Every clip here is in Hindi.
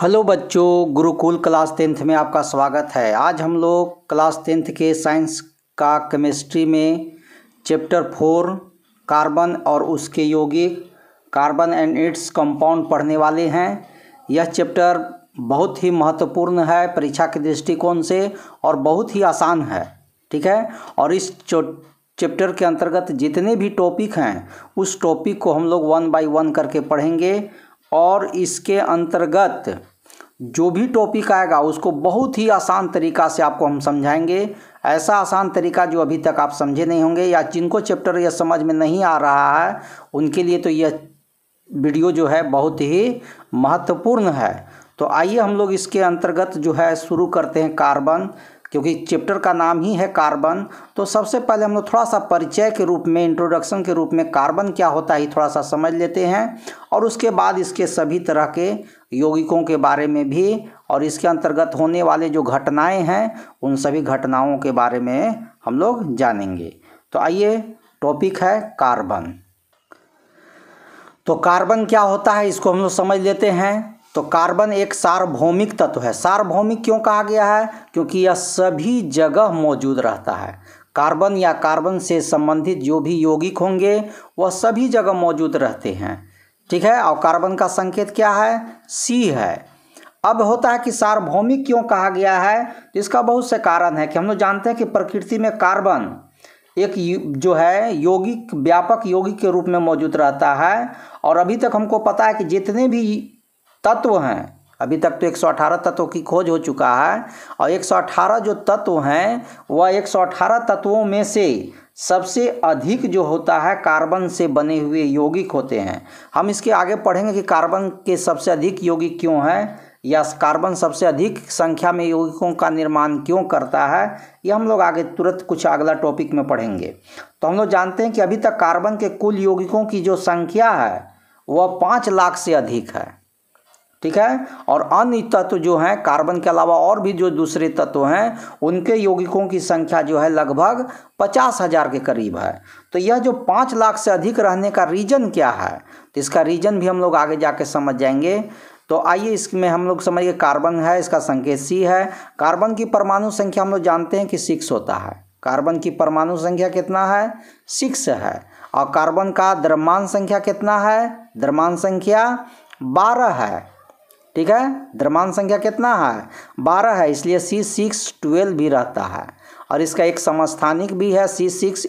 हेलो बच्चों गुरुकुल क्लास टेंथ में आपका स्वागत है आज हम लोग क्लास टेंथ के साइंस का केमिस्ट्री में चैप्टर फोर कार्बन और उसके यौगिक कार्बन एंड इट्स कंपाउंड पढ़ने वाले हैं यह चैप्टर बहुत ही महत्वपूर्ण है परीक्षा के दृष्टिकोण से और बहुत ही आसान है ठीक है और इस चैप्टर के अंतर्गत जितने भी टॉपिक हैं उस टॉपिक को हम लोग वन बाई वन करके पढ़ेंगे और इसके अंतर्गत जो भी टॉपिक आएगा उसको बहुत ही आसान तरीका से आपको हम समझाएंगे ऐसा आसान तरीका जो अभी तक आप समझे नहीं होंगे या जिनको चैप्टर यह समझ में नहीं आ रहा है उनके लिए तो यह वीडियो जो है बहुत ही महत्वपूर्ण है तो आइए हम लोग इसके अंतर्गत जो है शुरू करते हैं कार्बन क्योंकि चैप्टर का नाम ही है कार्बन तो सबसे पहले हम लोग थोड़ा सा परिचय के रूप में इंट्रोडक्शन के रूप में कार्बन क्या होता है थोड़ा सा समझ लेते हैं और उसके बाद इसके सभी तरह के यौगिकों के बारे में भी और इसके अंतर्गत होने वाले जो घटनाएं हैं उन सभी घटनाओं के बारे में हम लोग जानेंगे तो आइए टॉपिक है कार्बन तो कार्बन क्या होता है इसको हम लोग समझ लेते हैं तो कार्बन एक सार्वभौमिक तत्व है सार्वभौमिक क्यों कहा गया है क्योंकि यह सभी जगह मौजूद रहता है कार्बन या कार्बन से संबंधित जो भी यौगिक होंगे वह सभी जगह मौजूद रहते हैं ठीक है और कार्बन का संकेत क्या है सी है अब होता है कि सार्वभौमिक क्यों कहा गया है तो इसका बहुत से कारण है कि हम लोग जानते हैं कि प्रकृति में कार्बन एक जो है यौगिक व्यापक यौगिक के रूप में मौजूद रहता है और अभी तक हमको पता है कि जितने भी तत्व हैं अभी तक तो 118 तत्वों की खोज हो चुका है और 118 जो तत्व हैं वह 118 तत्वों में से सबसे अधिक जो होता है कार्बन से बने हुए यौगिक होते हैं हम इसके आगे पढ़ेंगे कि कार्बन के सबसे अधिक यौगिक क्यों हैं या कार्बन सबसे अधिक संख्या में यौगिकों का निर्माण क्यों करता है ये हम लोग आगे तुरंत कुछ अगला टॉपिक में पढ़ेंगे तो हम लोग जानते हैं कि अभी तक कार्बन के कुल यौगिकों की जो संख्या है वह पाँच लाख से अधिक है ठीक है और अन्य तत्व जो हैं कार्बन के अलावा और भी जो दूसरे तत्व हैं उनके यौगिकों की संख्या जो है लगभग पचास हज़ार के करीब है तो यह जो पाँच लाख से अधिक रहने का रीजन क्या है तो इसका रीजन भी हम लोग आगे जाके समझ जाएंगे तो आइए इसमें हम लोग समझिए कार्बन है इसका संकेत सी है कार्बन की परमाणु संख्या हम लोग जानते हैं कि सिक्स होता है कार्बन की परमाणु संख्या कितना है सिक्स है और कार्बन का द्रव्यमान संख्या कितना है द्रव्यमान संख्या बारह है ठीक है द्रमान संख्या कितना है बारह है इसलिए सी सिक्स ट्वेल्व भी रहता है और इसका एक समस्थानिक भी है सी सिक्स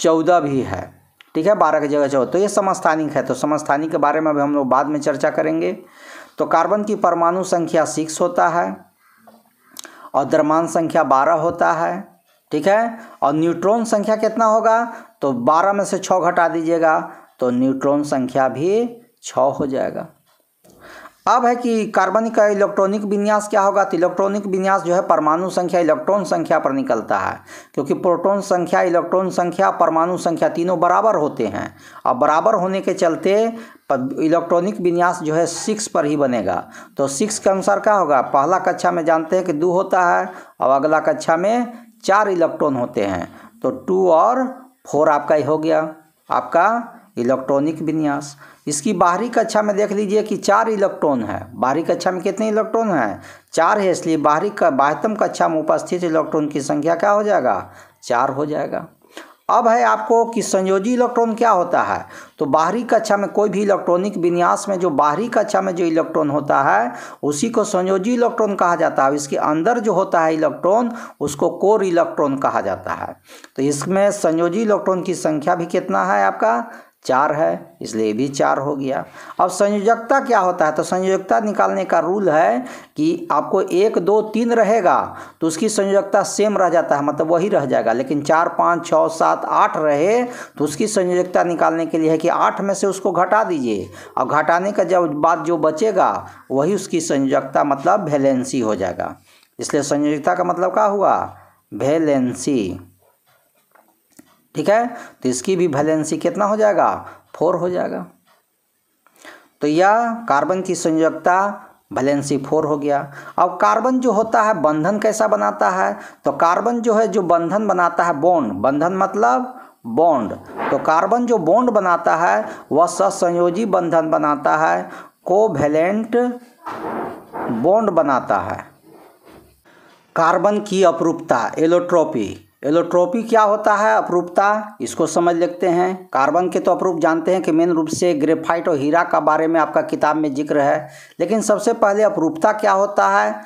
चौदह भी है ठीक है बारह की जगह चौदह तो ये समस्थानिक है तो समस्थानिक के बारे में अभी हम लोग बाद में चर्चा करेंगे तो कार्बन की परमाणु संख्या सिक्स होता है और द्रमान संख्या बारह होता है ठीक है और न्यूट्रॉन संख्या कितना होगा तो बारह में से छः घटा दीजिएगा तो न्यूट्रॉन संख्या भी छः हो जाएगा अब है कि कार्बन का इलेक्ट्रॉनिक विन्यास क्या होगा तो इलेक्ट्रॉनिक विन्यास जो है परमाणु संख्या इलेक्ट्रॉन संख्या पर निकलता है क्योंकि प्रोटॉन संख्या इलेक्ट्रॉन संख्या परमाणु संख्या तीनों बराबर होते हैं और बराबर होने के चलते इलेक्ट्रॉनिक विन्यास जो है सिक्स पर ही बनेगा तो सिक्स के अनुसार क्या होगा पहला कक्षा में जानते हैं कि दो होता है और अगला कक्षा में चार इलेक्ट्रॉन होते हैं तो टू और फोर आपका ही हो गया आपका इलेक्ट्रॉनिक विन्यास इसकी बाहरी कक्षा में देख लीजिए कि चार इलेक्ट्रॉन है बाहरी कक्षा में कितने इलेक्ट्रॉन हैं चार है इसलिए बाहरी का बाह्यतम कक्षा में उपस्थित इलेक्ट्रॉन की संख्या क्या हो जाएगा चार हो जाएगा अब है आपको कि संयोजी इलेक्ट्रॉन क्या होता है तो बाहरी कक्षा में कोई भी इलेक्ट्रॉनिक विन्यास में जो बाहरी कक्षा में जो इलेक्ट्रॉन होता है उसी को संयोजी इलेक्ट्रॉन कहा जाता है इसके अंदर जो होता है इलेक्ट्रॉन उसको कोर इलेक्ट्रॉन कहा जाता है तो इसमें संयोजी इलेक्ट्रॉन की संख्या भी कितना है आपका चार है इसलिए भी चार हो गया अब संयोजकता क्या होता है तो संयोजकता निकालने का रूल है कि आपको एक दो तीन रहेगा तो उसकी संयोजकता सेम रह जाता है मतलब वही रह जाएगा लेकिन चार पाँच छः सात आठ रहे तो उसकी संयोजकता निकालने के लिए है कि आठ में से उसको घटा दीजिए और घटाने का जब बाद जो बचेगा वही उसकी संयोजकता मतलब वैलेंसी हो जाएगा इसलिए संयोजकता का मतलब क्या हुआ वैलेंसी ठीक है तो इसकी भी वैलेंसी कितना हो जाएगा फोर हो जाएगा तो यह कार्बन की संयोजकता वैलेंसी फोर हो गया अब कार्बन जो होता है बंधन कैसा बनाता है तो कार्बन जो है जो बंधन बनाता है बॉन्ड बंधन मतलब बॉन्ड तो कार्बन जो बॉन्ड बनाता है वह ससंयोजी बंधन बनाता है कोवेलेंट बॉन्ड बनाता है कार्बन की अपरूपता एलोट्रोपी एलोट्रोपी क्या होता है अपरूपता इसको समझ लेते हैं कार्बन के तो अपरूप जानते हैं कि मेन रूप से ग्रेफाइट और हीरा का बारे में आपका किताब में जिक्र है लेकिन सबसे पहले अपरूपता क्या होता है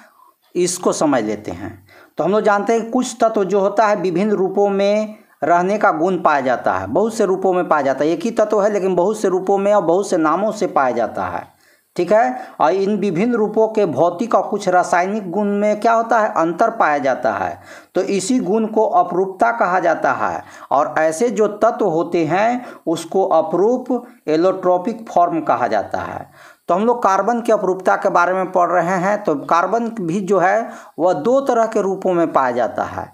इसको समझ लेते हैं तो हम लोग जानते हैं कुछ तत्व जो होता है विभिन्न रूपों में रहने का गुण पाया जाता है बहुत से रूपों में पाया जाता है एक ही तत्व है लेकिन बहुत से रूपों में और बहुत से नामों से पाया जाता है ठीक है और इन विभिन्न रूपों के भौतिक और कुछ रासायनिक गुण में क्या होता है अंतर पाया जाता है तो इसी गुण को अपरूपता कहा जाता है और ऐसे जो तत्व होते हैं उसको अपरूप एलोट्रोपिक फॉर्म कहा जाता है तो हम लोग कार्बन की अपरूपता के बारे में पढ़ रहे हैं तो कार्बन भी जो है वह दो तरह के रूपों में पाया जाता है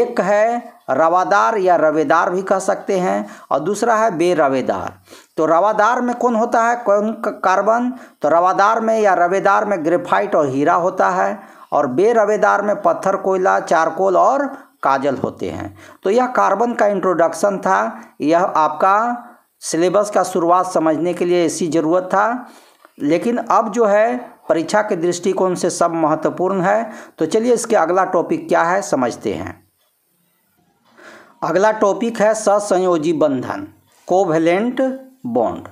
एक है रवादार या रवेदार भी कह सकते हैं और दूसरा है बेरवेदार तो रवादार में कौन होता है कौन कार्बन तो रवादार में या रवेदार में ग्रेफाइट और हीरा होता है और बेरवेदार में पत्थर कोयला चारकोल और काजल होते हैं तो यह कार्बन का इंट्रोडक्शन था यह आपका सिलेबस का शुरुआत समझने के लिए ऐसी ज़रूरत था लेकिन अब जो है परीक्षा के दृष्टिकोण से सब महत्वपूर्ण है तो चलिए इसके अगला टॉपिक क्या है समझते हैं अगला टॉपिक है ससंयोजी बंधन कोवेलेंट बॉन्ड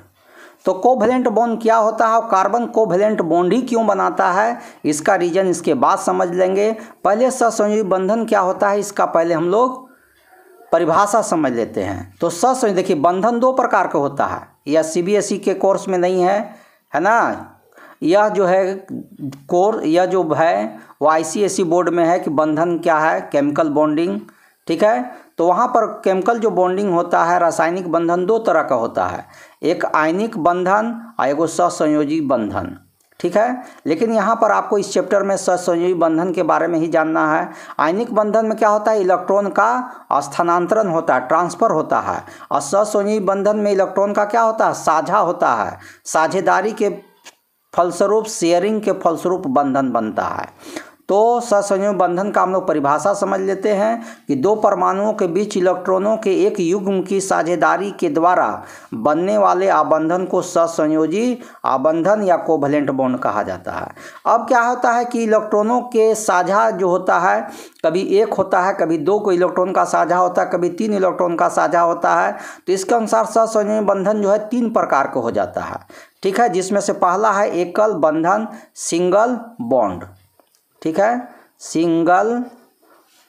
तो कोवेलेंट बॉन्ड क्या होता है और कार्बन कोवेलेंट बॉन्ड ही क्यों बनाता है इसका रीजन इसके बाद समझ लेंगे पहले ससंयोजी बंधन क्या होता है इसका पहले हम लोग परिभाषा समझ लेते हैं तो ससंयोजी देखिए बंधन दो प्रकार का होता है यह सीबीएसई e के कोर्स में नहीं है है ना यह जो है कोर यह जो है वो आई e बोर्ड में है कि बंधन क्या है केमिकल बॉन्डिंग ठीक है तो वहाँ पर केमिकल जो बॉन्डिंग होता है रासायनिक बंधन दो तरह का होता है एक आयनिक बंधन और एगो ससंयोजी बंधन ठीक है लेकिन यहाँ पर आपको इस चैप्टर में ससंयोजी बंधन के बारे में ही जानना है आयनिक बंधन में क्या होता है इलेक्ट्रॉन का स्थानांतरण होता है ट्रांसफर होता है और ससंयोजी बंधन में इलेक्ट्रॉन का क्या होता है साझा होता है साझेदारी के फलस्वरूप शेयरिंग के फलस्वरूप बंधन बनता है तो सहसंयोग बंधन का हम लोग परिभाषा समझ लेते हैं कि दो परमाणुओं के बीच इलेक्ट्रॉनों के एक युग्म की साझेदारी के द्वारा बनने वाले आबंधन को ससंयोजी आबंधन या कोवलेंट बॉन्ड कहा जाता है अब क्या होता है कि इलेक्ट्रॉनों के साझा जो होता है कभी एक होता है कभी दो को इलेक्ट्रॉन का साझा होता है कभी तीन इलेक्ट्रॉन का साझा होता है तो इसके अनुसार ससंयोजी बंधन जो है तीन प्रकार का हो जाता है ठीक है जिसमें से पहला है एकल बंधन सिंगल बॉन्ड ठीक है सिंगल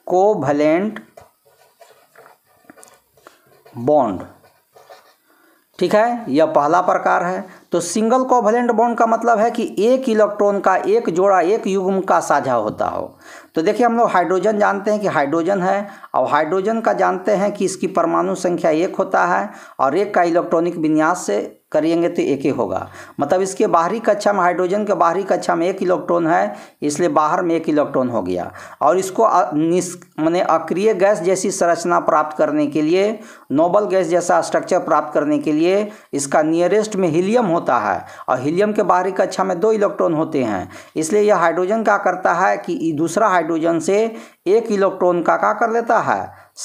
कोवलेंट बॉन्ड ठीक है यह पहला प्रकार है तो सिंगल कोवलेंट बॉन्ड का मतलब है कि एक इलेक्ट्रॉन का एक जोड़ा एक युग्म का साझा होता हो तो देखिए हम लोग हाइड्रोजन जानते हैं कि हाइड्रोजन है और हाइड्रोजन का जानते हैं कि इसकी परमाणु संख्या एक होता है और एक का इलेक्ट्रॉनिक विन्यास से करेंगे तो एक ही होगा मतलब इसके बाहरी कक्षा में हाइड्रोजन के बाहरी कक्षा में एक इलेक्ट्रॉन है इसलिए बाहर में एक इलेक्ट्रॉन हो गया और इसको निस् मैंने अक्रिय गैस जैसी संरचना प्राप्त करने के लिए नोबल गैस जैसा स्ट्रक्चर प्राप्त करने के लिए इसका नियरेस्ट में हीलियम होता है और हीलियम के बाहरी कक्षा में दो इलेक्ट्रॉन होते हैं इसलिए यह हाइड्रोजन क्या करता है कि दूसरा हाइड्रोजन से एक इलेक्ट्रॉन का क्या कर लेता है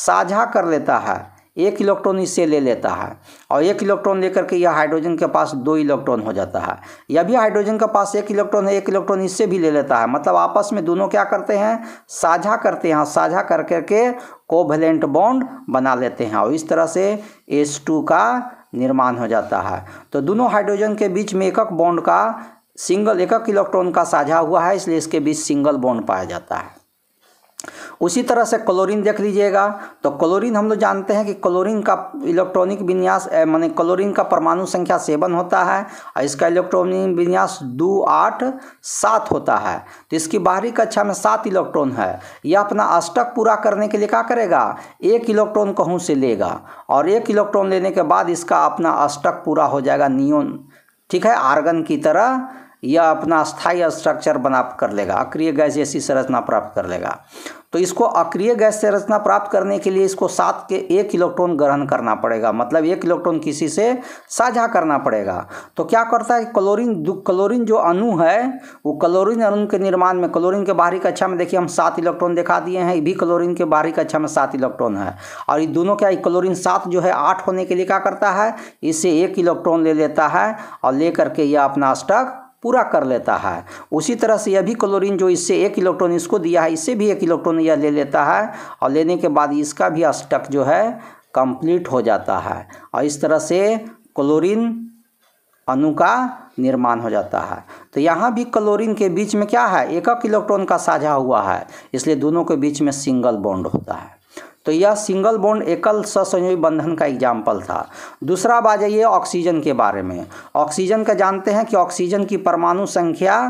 साझा कर लेता है एक इलेक्ट्रॉन इससे ले लेता है और एक इलेक्ट्रॉन लेकर के यह हाइड्रोजन के पास दो इलेक्ट्रॉन हो जाता है यह भी हाइड्रोजन के पास एक इलेक्ट्रॉन है एक इलेक्ट्रॉन इससे भी ले लेता है मतलब आपस में दोनों क्या करते हैं साझा करते हैं हाँ, साझा कर करके कोवेलेंट बॉन्ड बना लेते हैं और इस तरह से एस टू का निर्माण हो जाता है तो दोनों हाइड्रोजन के बीच में एकक बॉन्ड का सिंगल एकक इलेक्ट्रॉन का साझा हुआ है इसलिए इसके बीच सिंगल बॉन्ड पाया जाता है उसी तरह से क्लोरीन देख लीजिएगा तो क्लोरीन हम लोग जानते हैं कि क्लोरीन का इलेक्ट्रॉनिक विन्यास माने क्लोरीन का परमाणु संख्या सेवन होता है और इसका इलेक्ट्रॉनिक विन्यास दो आठ सात होता है तो इसकी बाहरी कक्षा में सात इलेक्ट्रॉन है यह अपना अष्टक पूरा करने के लिए क्या करेगा एक इलेक्ट्रॉन कहूँ से लेगा और एक इलेक्ट्रॉन लेने के बाद इसका अपना अष्टक पूरा हो जाएगा नियोन ठीक है आर्गन की तरह यह अपना स्थायी स्ट्रक्चर बना कर लेगा अक्रिय गैस ऐसी संरचना प्राप्त कर लेगा तो इसको अक्रिय गैस से रचना प्राप्त करने के लिए इसको सात के एक इलेक्ट्रॉन ग्रहण करना पड़ेगा मतलब एक इलेक्ट्रॉन किसी से साझा करना पड़ेगा तो क्या करता है क्लोरीन क्लोरीन जो अणु है वो क्लोरीन अणु के निर्माण में क्लोरीन के बाहरी कक्षा में देखिए हम सात इलेक्ट्रॉन दिखा दिए हैं ये भी क्लोरीन के बाहरी कक्षा में सात इलेक्ट्रॉन है और ये दोनों क्या क्लोरीन सात जो है आठ होने के लिए क्या करता है इससे एक इलेक्ट्रॉन ले लेता है और ले करके यह अपना अष्टक पूरा कर लेता है उसी तरह से यह भी क्लोरीन जो इससे एक इलेक्ट्रॉन इसको दिया है इससे भी एक इलेक्ट्रॉन यह ले लेता है और लेने के बाद इसका भी अष्टक जो है कंप्लीट हो जाता है और इस तरह से क्लोरीन अणु का निर्माण हो जाता है तो यहाँ भी क्लोरीन के बीच में क्या है एकक इलेक्ट्रॉन का साझा हुआ है इसलिए दोनों के बीच में सिंगल बॉन्ड होता है तो यह सिंगल बोन्ड एकल ससंयोगी बंधन का एग्जाम्पल था दूसरा बात जाइए ऑक्सीजन के बारे में ऑक्सीजन का जानते हैं कि ऑक्सीजन की परमाणु संख्या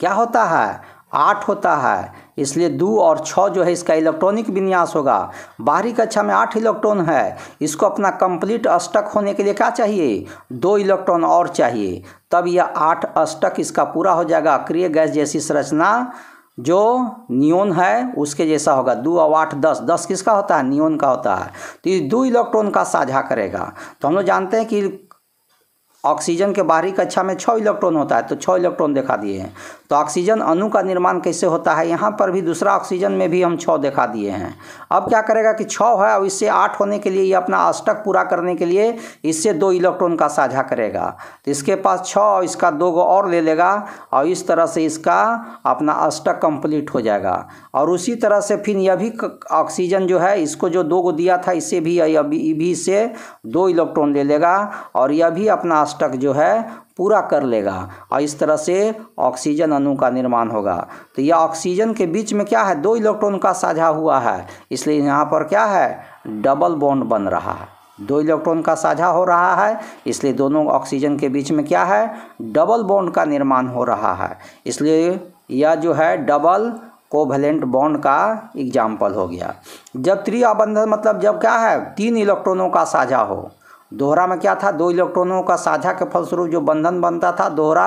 क्या होता है आठ होता है इसलिए दो और छः जो है इसका इलेक्ट्रॉनिक विन्यास होगा बाहरी कक्षा में आठ इलेक्ट्रॉन है इसको अपना कंप्लीट अष्टक होने के लिए क्या चाहिए दो इलेक्ट्रॉन और चाहिए तब यह आठ अष्टक इसका पूरा हो जाएगा क्रिय गैस जैसी संरचना जो नियोन है उसके जैसा होगा दो और आठ दस दस किसका होता है नियोन का होता है तो ये दो इलेक्ट्रॉन का साझा करेगा तो हम लोग जानते हैं कि ऑक्सीजन के बाहरी कक्षा में छः इलेक्ट्रॉन होता है तो छः इलेक्ट्रॉन दिखा दिए हैं तो ऑक्सीजन अणु का निर्माण कैसे होता है यहाँ पर भी दूसरा ऑक्सीजन में भी हम छः दिखा दिए हैं अब क्या करेगा कि छः है और इससे आठ होने के लिए ये अपना अष्टक पूरा करने के लिए इससे दो इलेक्ट्रॉन का साझा करेगा तो इसके पास छः और इसका दो गो और ले लेगा और इस तरह से इसका अपना अष्टक कम्प्लीट हो जाएगा और उसी तरह से फिर यह भी ऑक्सीजन जो है इसको जो दो गो दिया था इससे भी अभी भी से दो इलेक्ट्रॉन ले लेगा और यह भी अपना अष्टक जो है पूरा कर लेगा और इस तरह से ऑक्सीजन अणु का निर्माण होगा तो यह ऑक्सीजन के बीच में क्या है दो इलेक्ट्रॉन का साझा हुआ है इसलिए यहाँ पर क्या है डबल बॉन्ड बन रहा है दो इलेक्ट्रॉन का साझा हो रहा है इसलिए दोनों ऑक्सीजन के बीच में क्या है डबल बॉन्ड का निर्माण हो रहा है इसलिए यह जो है डबल कोवेलेंट बॉन्ड का एग्जाम्पल हो गया जब बंधन मतलब जब क्या है तीन इलेक्ट्रॉनों का साझा हो दोहरा में क्या था दो इलेक्ट्रॉनों का साझा के फलस्वरूप जो बंधन बनता था दोहरा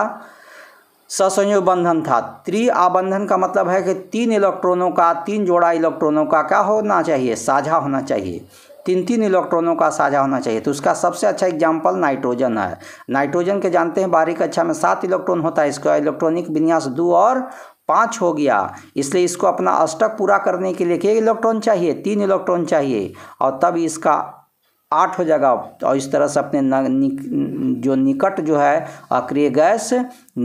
ससंयोग बंधन था त्रि आबंधन का मतलब है कि तीन इलेक्ट्रॉनों का तीन जोड़ा इलेक्ट्रॉनों का क्या होना चाहिए साझा होना चाहिए तीन तीन इलेक्ट्रॉनों का साझा होना चाहिए तो उसका सबसे अच्छा एग्जाम्पल नाइट्रोजन है नाइट्रोजन के जानते हैं बारीक कक्षा में सात इलेक्ट्रॉन होता है इसका इलेक्ट्रॉनिक विन्यास दो और पाँच हो गया इसलिए इसको अपना अष्टक पूरा करने के लिए के इलेक्ट्रॉन चाहिए तीन इलेक्ट्रॉन चाहिए और तब इसका आठ हो जाएगा और इस तरह से अपने न, नि, जो निकट जो है अक्रिय गैस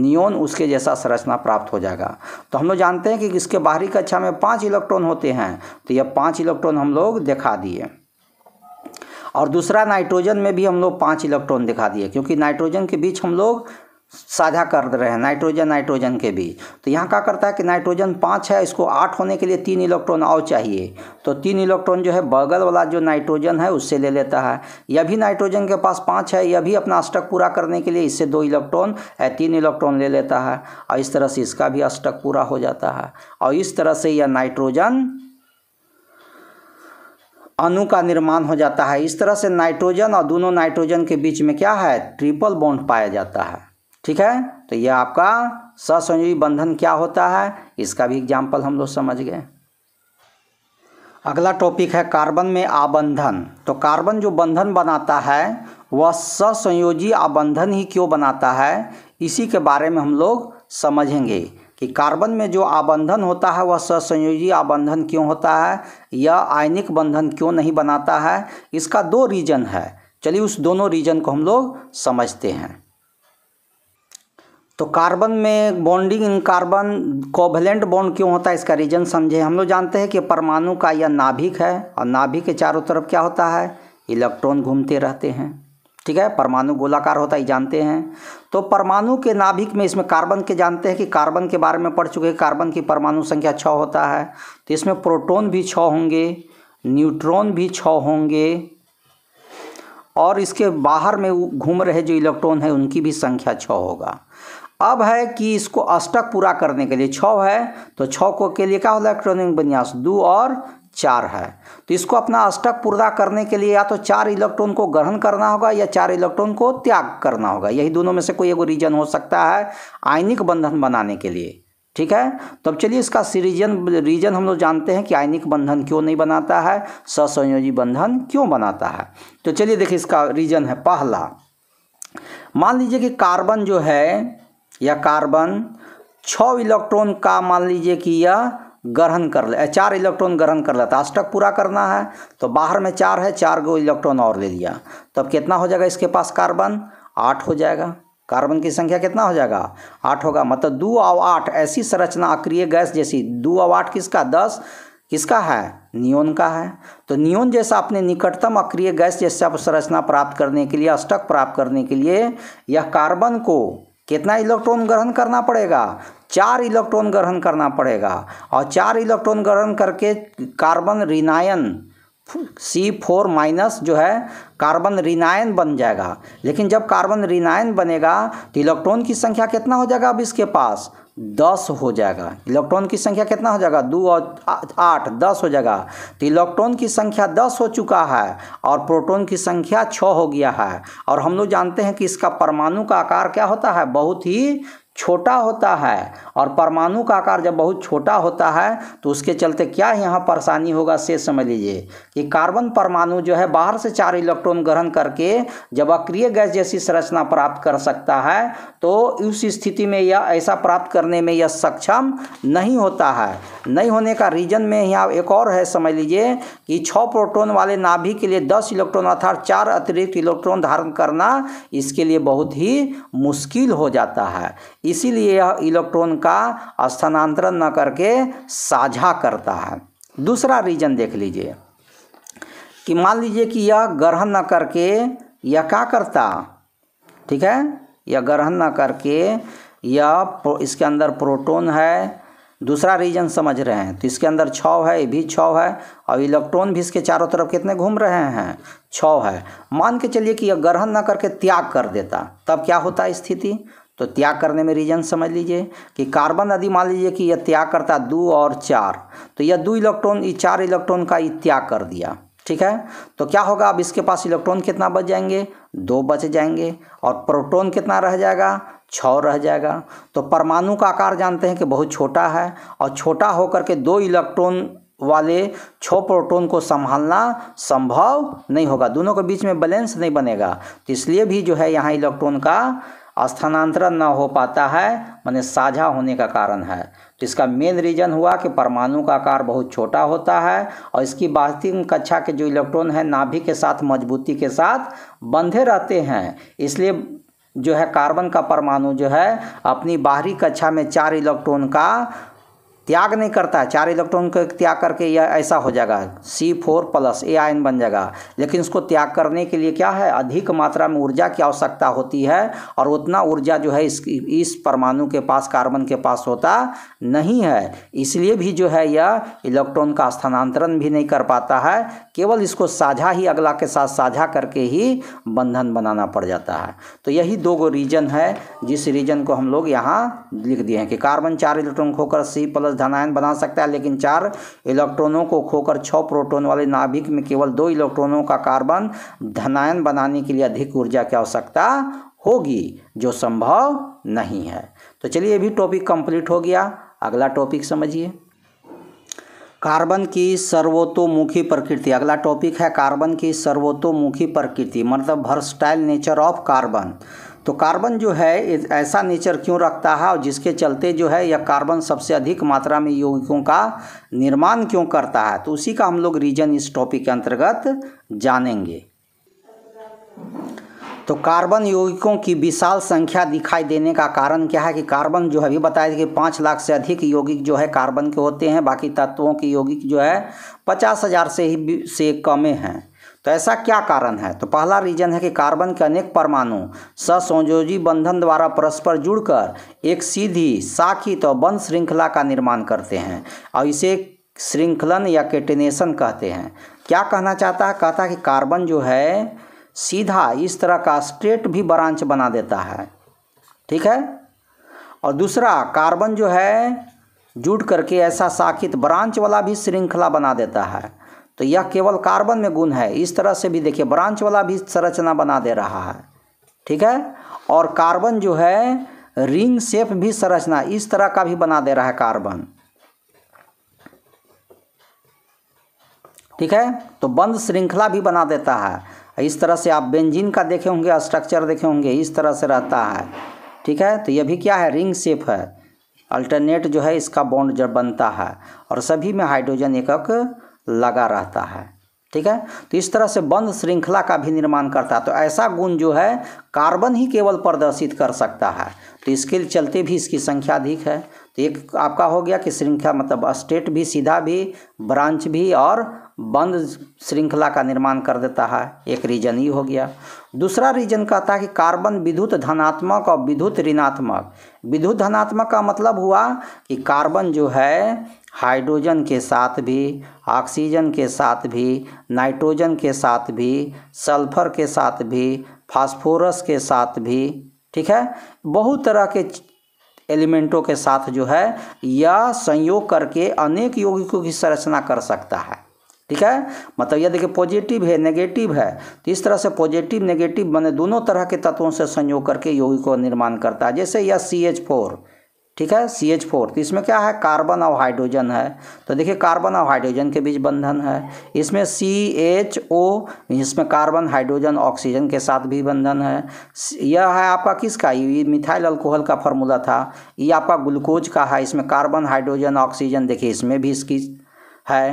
नियोन उसके जैसा संरचना प्राप्त हो जाएगा तो हम लोग जानते हैं कि इसके बाहरी कक्षा में पाँच इलेक्ट्रॉन होते हैं तो यह पाँच इलेक्ट्रॉन हम लोग दिखा दिए और दूसरा नाइट्रोजन में भी हम लोग पाँच इलेक्ट्रॉन दिखा दिए क्योंकि नाइट्रोजन के बीच हम लोग साझा कर रहे हैं नाइट्रोजन नाइट्रोजन के बीच तो यहाँ क्या करता है कि नाइट्रोजन पाँच है इसको आठ होने के लिए तीन इलेक्ट्रॉन और चाहिए तो तीन इलेक्ट्रॉन जो है बगल वाला जो नाइट्रोजन है उससे ले लेता है यह भी नाइट्रोजन के पास पाँच है यह भी अपना अष्टक पूरा करने के लिए इससे दो इलेक्ट्रॉन या तीन इलेक्ट्रॉन ले लेता है और इस तरह से इसका भी अष्टक पूरा हो जाता है और इस तरह से यह नाइट्रोजन अणु का निर्माण हो जाता है इस तरह से नाइट्रोजन और दोनों नाइट्रोजन के बीच में क्या है ट्रिपल बॉन्ड पाया जाता है ठीक है तो यह आपका ससंयोजी बंधन क्या होता है इसका भी एग्जाम्पल हम लोग समझ गए अगला टॉपिक है कार्बन में आबंधन तो कार्बन जो बंधन बनाता है वह ससंयोजी आबंधन ही क्यों बनाता है इसी के बारे में हम लोग समझेंगे कि कार्बन में जो आबंधन होता है वह ससंयोजी आबंधन क्यों होता है या आयनिक बंधन क्यों नहीं बनाता है इसका दो रीजन है चलिए उस दोनों रीजन को हम लोग समझते हैं तो कार्बन में bonding in carbon covalent bond क्यों होता है इसका रीजन समझे हम लोग जानते हैं कि परमाणु का यह नाभिक है और नाभिक के चारों तरफ क्या होता है इलेक्ट्रॉन घूमते रहते हैं ठीक है परमाणु गोलाकार होता ही जानते हैं तो परमाणु के नाभिक में इसमें कार्बन के जानते हैं कि कार्बन के बारे में पढ़ चुके कार्बन की परमाणु संख्या छः होता है तो इसमें प्रोटोन भी छः होंगे न्यूट्रॉन भी छः होंगे और इसके बाहर में घूम रहे जो इलेक्ट्रॉन है उनकी भी संख्या छः होगा अब है कि इसको अष्टक पूरा करने के लिए छ है तो छ को के लिए क्या होता है इलेक्ट्रॉनिक विन्यास दो और चार है तो इसको अपना अष्टक पूरा करने के लिए या तो चार इलेक्ट्रॉन को ग्रहण करना होगा या चार इलेक्ट्रॉन को त्याग करना होगा यही दोनों में से कोई एक रीजन हो सकता है आयनिक बंधन बनाने के लिए ठीक है तब चलिए इसका सीरीजन रीजन हम लोग जानते हैं कि आयनिक बंधन क्यों नहीं बनाता है ससंयोजी बंधन क्यों बनाता है तो चलिए देखिए इसका रीजन है पहला मान लीजिए कि कार्बन जो है या कार्बन छः इलेक्ट्रॉन का मान लीजिए कि यह ग्रहण कर ले चार इलेक्ट्रॉन ग्रहण कर लेता अष्टक पूरा करना है तो बाहर में चार है चार गो इलेक्ट्रॉन और ले लिया तब कितना हो जाएगा इसके पास कार्बन आठ हो जाएगा कार्बन की संख्या कितना हो जाएगा आठ होगा मतलब दो और आठ ऐसी संरचना अक्रिय गैस जैसी दो और आठ किसका दस किसका है नियोन का है तो नियोन जैसा अपने निकटतम अक्रिय गैस जैसे आप संरचना प्राप्त करने के लिए अष्टक प्राप्त करने के लिए यह कार्बन को कितना इलेक्ट्रॉन ग्रहण करना पड़ेगा चार इलेक्ट्रॉन ग्रहण करना पड़ेगा और चार इलेक्ट्रॉन ग्रहण करके कार्बन रिनायन सी फोर माइनस जो है कार्बन रिनायन बन जाएगा लेकिन जब कार्बन रिनायन बनेगा तो इलेक्ट्रॉन की संख्या कितना हो जाएगा अब इसके पास दस हो जाएगा इलेक्ट्रॉन की संख्या कितना हो जाएगा दो और आठ दस हो जाएगा तो इलेक्ट्रॉन की संख्या दस हो चुका है और प्रोटॉन की संख्या छः हो गया है और हम लोग जानते हैं कि इसका परमाणु का आकार क्या होता है बहुत ही छोटा होता है और परमाणु का आकार जब बहुत छोटा होता है तो उसके चलते क्या यहाँ परेशानी होगा से समझ लीजिए कि कार्बन परमाणु जो है बाहर से चार इलेक्ट्रॉन ग्रहण करके जब अक्रिय गैस जैसी संरचना प्राप्त कर सकता है तो उस स्थिति में यह ऐसा प्राप्त करने में यह सक्षम नहीं होता है नहीं होने का रीजन में यहाँ एक और है समझ लीजिए कि छः प्रोटोन वाले नाभी के लिए दस इलेक्ट्रॉन अर्थात चार अतिरिक्त इलेक्ट्रॉन धारण करना इसके लिए बहुत ही मुश्किल हो जाता है इसीलिए यह इलेक्ट्रॉन का स्थानांतरण न करके साझा करता है दूसरा रीजन देख लीजिए कि मान लीजिए कि यह ग्रहण न करके यह क्या करता ठीक है यह ग्रहण न करके यह इसके अंदर प्रोटोन है दूसरा रीजन समझ रहे हैं तो इसके अंदर छव है ये भी छव है और इलेक्ट्रॉन भी इसके चारों तरफ कितने घूम रहे हैं छव है मान के चलिए कि यह ग्रहण न करके त्याग कर देता तब क्या होता है स्थिति तो त्याग करने में रीजन समझ लीजिए कि कार्बन यदि मान लीजिए कि यह त्याग करता दो और चार तो यह दो इलेक्ट्रॉन ये चार इलेक्ट्रॉन का ये त्याग कर दिया ठीक है तो क्या होगा अब इसके पास इलेक्ट्रॉन कितना बच जाएंगे दो बच जाएंगे और प्रोटॉन कितना रह जाएगा छ रह जाएगा तो परमाणु का आकार जानते हैं कि बहुत छोटा है और छोटा होकर के दो इलेक्ट्रॉन वाले छः प्रोटॉन को संभालना संभव नहीं होगा दोनों के बीच में बैलेंस नहीं बनेगा तो इसलिए भी जो है यहाँ इलेक्ट्रॉन का स्थानांतरण ना हो पाता है माने साझा होने का कारण है तो इसका मेन रीज़न हुआ कि परमाणु का आकार बहुत छोटा होता है और इसकी बाहरी कक्षा के जो इलेक्ट्रॉन है नाभि के साथ मजबूती के साथ बंधे रहते हैं इसलिए जो है कार्बन का परमाणु जो है अपनी बाहरी कक्षा में चार इलेक्ट्रॉन का त्याग नहीं करता है चार इलेक्ट्रॉन का त्याग करके यह ऐसा हो जाएगा सी फोर प्लस ए आयन बन जाएगा लेकिन इसको त्याग करने के लिए क्या है अधिक मात्रा में ऊर्जा की आवश्यकता होती है और उतना ऊर्जा जो है इस इस परमाणु के पास कार्बन के पास होता नहीं है इसलिए भी जो है यह इलेक्ट्रॉन का स्थानांतरण भी नहीं कर पाता है केवल इसको साझा ही अगला के साथ साझा करके ही बंधन बनाना पड़ जाता है तो यही दो गो रीजन है जिस रीजन को हम लोग यहाँ लिख दिए हैं कि कार्बन चार इलेक्ट्रॉन खोकर सी प्लस धनायन बना सकता है लेकिन चार इलेक्ट्रॉनों को खोकर छः प्रोटोन वाले नाभिक में केवल दो इलेक्ट्रॉनों का कार्बन धनायन बनाने के लिए अधिक ऊर्जा की आवश्यकता होगी जो संभव नहीं है तो चलिए भी टॉपिक कंप्लीट हो गया अगला टॉपिक समझिए कार्बन की सर्वोत्तोमुखी प्रकृति अगला टॉपिक है कार्बन की सर्वोत्तोमुखी प्रकृति मतलब भर्सटाइल नेचर ऑफ कार्बन तो कार्बन जो है ऐसा नेचर क्यों रखता है और जिसके चलते जो है यह कार्बन सबसे अधिक मात्रा में यौगिकों का निर्माण क्यों करता है तो उसी का हम लोग रीजन इस टॉपिक के अंतर्गत जानेंगे तो कार्बन यौगिकों की विशाल संख्या दिखाई देने का कारण क्या है कि कार्बन जो है अभी बताया कि पाँच लाख से अधिक यौगिक जो है कार्बन के होते हैं बाकी तत्वों के यौगिक जो है पचास हज़ार से ही से कमें हैं तो ऐसा क्या कारण है तो पहला रीजन है कि कार्बन के अनेक परमाणु ससंजोजी बंधन द्वारा परस्पर जुड़कर एक सीधी साखित तो और बंद श्रृंखला का निर्माण करते हैं और इसे श्रृंखलन या केटनेशन कहते हैं क्या कहना चाहता है कहता है कि कार्बन जो है सीधा इस तरह का स्ट्रेट भी ब्रांच बना देता है ठीक है और दूसरा कार्बन जो है जुट करके ऐसा साखित ब्रांच वाला भी श्रृंखला बना देता है तो यह केवल कार्बन में गुण है इस तरह से भी देखिए ब्रांच वाला भी संरचना बना दे रहा है ठीक है और कार्बन जो है रिंग सेप भी संरचना इस तरह का भी बना दे रहा है कार्बन ठीक है तो बंद श्रृंखला भी बना देता है इस तरह से आप बेंजीन का देखे होंगे स्ट्रक्चर देखे होंगे इस तरह से रहता है ठीक है तो यह भी क्या है रिंग सेप है अल्टरनेट जो है इसका बॉन्ड जब बनता है और सभी में हाइड्रोजन एकक लगा रहता है ठीक है तो इस तरह से बंद श्रृंखला का भी निर्माण करता है तो ऐसा गुण जो है कार्बन ही केवल प्रदर्शित कर सकता है तो इसके चलते भी इसकी संख्या अधिक है तो एक आपका हो गया कि श्रृंखला मतलब स्टेट भी सीधा भी ब्रांच भी और बंद श्रृंखला का निर्माण कर देता है एक रीजन ये हो गया दूसरा रीजन कहता है कि कार्बन विद्युत धनात्मक और विद्युत ऋणात्मक विद्युत धनात्मक का मतलब हुआ कि कार्बन जो है हाइड्रोजन के साथ भी ऑक्सीजन के साथ भी नाइट्रोजन के साथ भी सल्फर के साथ भी फास्फोरस के साथ भी ठीक है बहुत तरह के एलिमेंटों के साथ जो है यह संयोग करके अनेक यौगिकों की संरचना कर सकता है ठीक है मतलब यह देखिए पॉजिटिव है नेगेटिव है तो इस तरह से पॉजिटिव नेगेटिव बने दोनों तरह के तत्वों से संयोग करके यौगिकों का निर्माण करता है जैसे यह सी एच फोर ठीक है सी एच फोर तो इसमें क्या है कार्बन और हाइड्रोजन है तो देखिए कार्बन और हाइड्रोजन के बीच बंधन है इसमें सी एच ओ इसमें कार्बन हाइड्रोजन ऑक्सीजन के साथ भी बंधन है यह है आपका किसका ये मिथाइल अल्कोहल का फॉर्मूला था ये आपका ग्लूकोज का है इसमें कार्बन हाइड्रोजन ऑक्सीजन देखिए इसमें भी इसकी है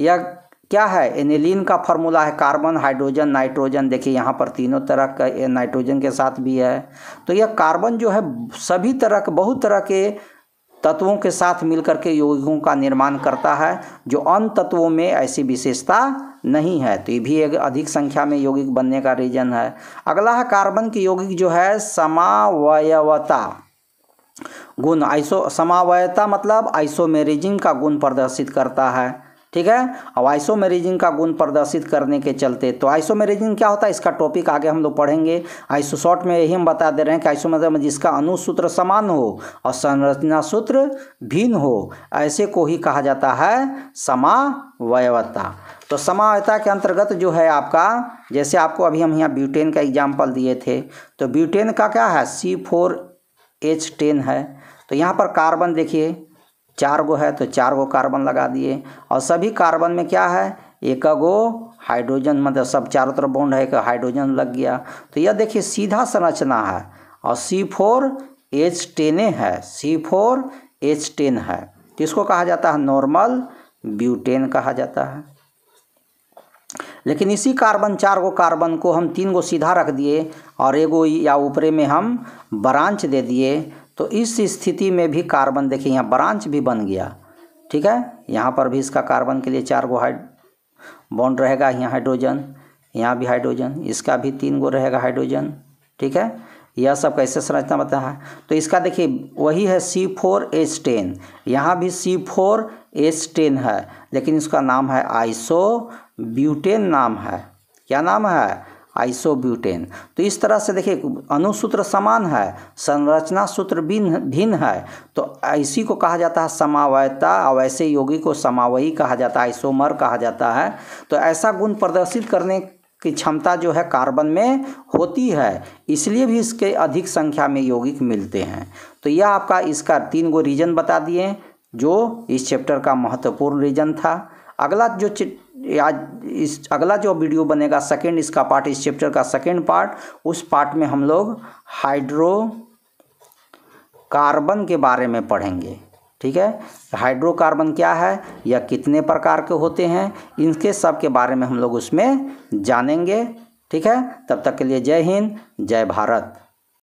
यह क्या है एनिलीन का फार्मूला है कार्बन हाइड्रोजन नाइट्रोजन देखिए यहाँ पर तीनों तरह का नाइट्रोजन के साथ भी है तो यह कार्बन जो है सभी तरह के बहुत तरह के तत्वों के साथ मिलकर के यौगिकों का निर्माण करता है जो अन तत्वों में ऐसी विशेषता नहीं है तो ये भी एक अधिक संख्या में यौगिक बनने का रीजन है अगला है कार्बन की यौगिक जो है समावयवता गुण आइसो समावयता मतलब आइसोमेरिजिन का गुण प्रदर्शित करता है ठीक है अब आइसोमेरिजिन का गुण प्रदर्शित करने के चलते तो आइसोमेरिजिन क्या होता है इसका टॉपिक आगे हम लोग पढ़ेंगे आइसोशॉर्ट में यही हम बता दे रहे हैं कि आइसोमेरिज्म जिसका अनुसूत्र समान हो और संरचना सूत्र भिन्न हो ऐसे को ही कहा जाता है समावयवता तो समावयता के अंतर्गत जो है आपका जैसे आपको अभी हम यहाँ ब्यूटेन का एग्जाम्पल दिए थे तो ब्यूटेन का क्या है सी फोर एच टेन है तो यहाँ पर कार्बन देखिए चार गो है तो चार गो कार्बन लगा दिए और सभी कार्बन में क्या है एक गो हाइड्रोजन मतलब सब चारों तरफ बाउंड है एक हाइड्रोजन लग गया तो यह देखिए सीधा संरचना है और सी फोर एच टेन है सी फोर एच टेन है तो इसको कहा जाता है नॉर्मल ब्यूटेन कहा जाता है लेकिन इसी कार्बन चार गो कार्बन को हम तीन गो सीधा रख दिए और एगो या ऊपरे में हम ब्रांच दे दिए तो इस स्थिति में भी कार्बन देखिए यहाँ ब्रांच भी बन गया ठीक है यहाँ पर भी इसका कार्बन के लिए चार गो हाइड बॉन्ड रहेगा यहाँ हाइड्रोजन यहाँ भी हाइड्रोजन इसका भी तीन गो रहेगा हाइड्रोजन ठीक है यह सब कैसे संरचना बता है तो इसका देखिए वही है सी फोर एच टेन यहाँ भी सी फोर एच टेन है लेकिन इसका नाम है आइसो ब्यूटेन नाम है क्या नाम है आइसोब्यूटेन तो इस तरह से देखिए अनुसूत्र समान है संरचना सूत्र भिन्न भिन्न है तो इसी को कहा जाता है समावयता अवैसे योगी को समावयी कहा जाता है आइसोमर कहा जाता है तो ऐसा गुण प्रदर्शित करने की क्षमता जो है कार्बन में होती है इसलिए भी इसके अधिक संख्या में यौगिक मिलते हैं तो यह आपका इसका तीन गो रीजन बता दिए जो इस चैप्टर का महत्वपूर्ण रीजन था अगला जो आज इस अगला जो वीडियो बनेगा सेकेंड इसका पार्ट इस चैप्टर का सेकेंड पार्ट उस पार्ट में हम लोग हाइड्रो कार्बन के बारे में पढ़ेंगे ठीक है हाइड्रोकार्बन क्या है या कितने प्रकार के होते हैं इनके सब के बारे में हम लोग उसमें जानेंगे ठीक है तब तक के लिए जय हिंद जय भारत